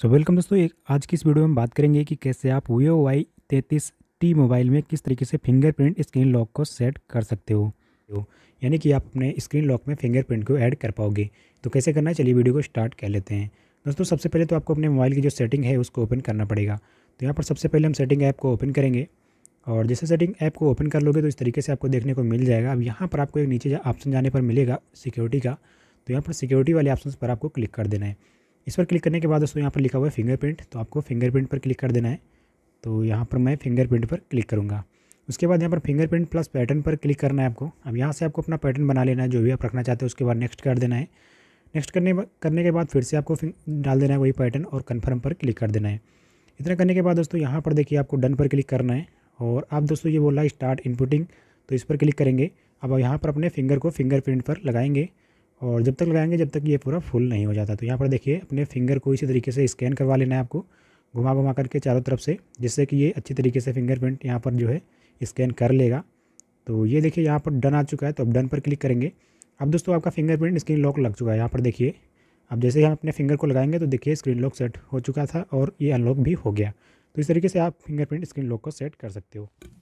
सो so, welcome दोस्तों एक आज की इस वीडियो में बात करेंगे कि कैसे आप वी ओ वाई तैंतीस टी मोबाइल में किस तरीके से फिंगरप्रिंट स्क्रीन लॉक को सेट कर सकते हो यानी कि आप अपने स्क्रीन लॉक में फिंगरप्रिंट को ऐड कर पाओगे तो कैसे करना है चलिए वीडियो को स्टार्ट कर लेते हैं दोस्तों सबसे पहले तो आपको अपने मोबाइल की जो सेटिंग है उसको ओपन करना पड़ेगा तो यहाँ पर सबसे पहले हम सेटिंग ऐप को ओपन करेंगे और जैसे सेटिंग ऐप को ओपन कर लोगे तो इस तरीके से आपको देखने को मिल जाएगा अब यहाँ पर आपको एक नीचे ऑप्शन जाने पर मिलेगा सिक्योरिटी का तो यहाँ पर सिक्योरिटी वाले ऑप्शन पर आपको क्लिक कर देना है इस पर क्लिक करने के बाद दोस्तों यहाँ पर लिखा हुआ है फिंगरप्रिंट तो आपको फिंगरप्रिंट पर क्लिक कर देना है तो यहाँ पर मैं फिंगरप्रिंट पर क्लिक करूँगा उसके बाद यहाँ पर फिंगरप्रिंट प्लस पैटर्न पर क्लिक करना है आपको अब यहाँ से आपको अपना पैटर्न बना लेना है जो भी आप रखना चाहते हैं उसके बाद नेक्स्ट कर देना है नेक्स्ट करने करने के बाद फिर से आपको डाल देना है वही पैटर्न और कन्फर्म पर क्लिक कर देना है इतना करने के बाद दोस्तों यहाँ पर देखिए आपको डन पर क्लिक करना है और आप दोस्तों ये बोला स्टार्ट इनपुटिंग तो इस पर क्लिक करेंगे अब यहाँ पर अपने फिंगर को फिंगरप्रिंट पर लगाएंगे और जब तक लगाएंगे जब तक ये पूरा फुल नहीं हो जाता तो यहाँ पर देखिए अपने फिंगर को इसी तरीके से स्कैन करवा लेना है आपको घुमा घुमा करके चारों तरफ से जिससे कि ये अच्छी तरीके से फिंगरप्रिंट यहाँ पर जो है स्कैन कर लेगा तो ये देखिए यहाँ पर डन आ चुका है तो अब डन पर क्लिक करेंगे अब दोस्तों आपका फिंगरप्रिंट स्क्रीन लॉक लग चुका है यहाँ पर देखिए अब जैसे ही हम अपने फिंगर को लगाएंगे तो देखिए स्क्रीन लॉक सेट हो चुका था और ये अनलॉक भी हो गया तो इस तरीके से आप फिंगरप्रिंट स्क्रीन लॉक को सेट कर सकते हो